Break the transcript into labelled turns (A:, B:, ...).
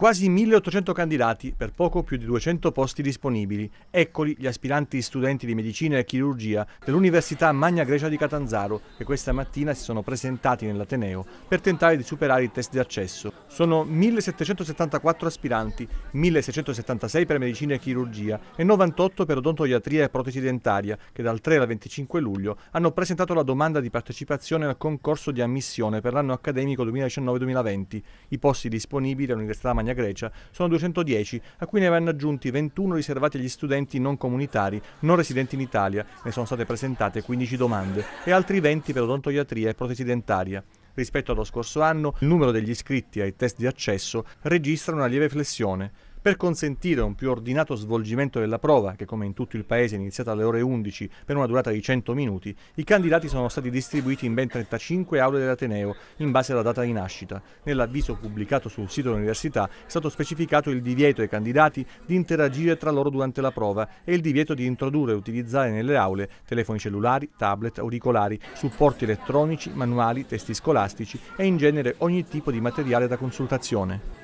A: Quasi 1800 candidati per poco più di 200 posti disponibili. Eccoli gli aspiranti studenti di medicina e chirurgia dell'Università Magna Grecia di Catanzaro che questa mattina si sono presentati nell'Ateneo per tentare di superare il test di accesso. Sono 1774 aspiranti, 1676 per medicina e chirurgia e 98 per odontoiatria e protesi dentaria che dal 3 al 25 luglio hanno presentato la domanda di partecipazione al concorso di ammissione per l'anno accademico 2019-2020. I posti disponibili all'Università Magna Spagna, Grecia, sono 210, a cui ne vanno aggiunti 21 riservati agli studenti non comunitari, non residenti in Italia, ne sono state presentate 15 domande, e altri 20 per odontoiatria e protesi dentaria. Rispetto allo scorso anno, il numero degli iscritti ai test di accesso registra una lieve flessione. Per consentire un più ordinato svolgimento della prova, che come in tutto il paese è iniziata alle ore 11 per una durata di 100 minuti, i candidati sono stati distribuiti in ben 35 aule dell'Ateneo in base alla data di nascita. Nell'avviso pubblicato sul sito dell'università è stato specificato il divieto ai candidati di interagire tra loro durante la prova e il divieto di introdurre e utilizzare nelle aule telefoni cellulari, tablet, auricolari, supporti elettronici, manuali, testi scolastici e in genere ogni tipo di materiale da consultazione.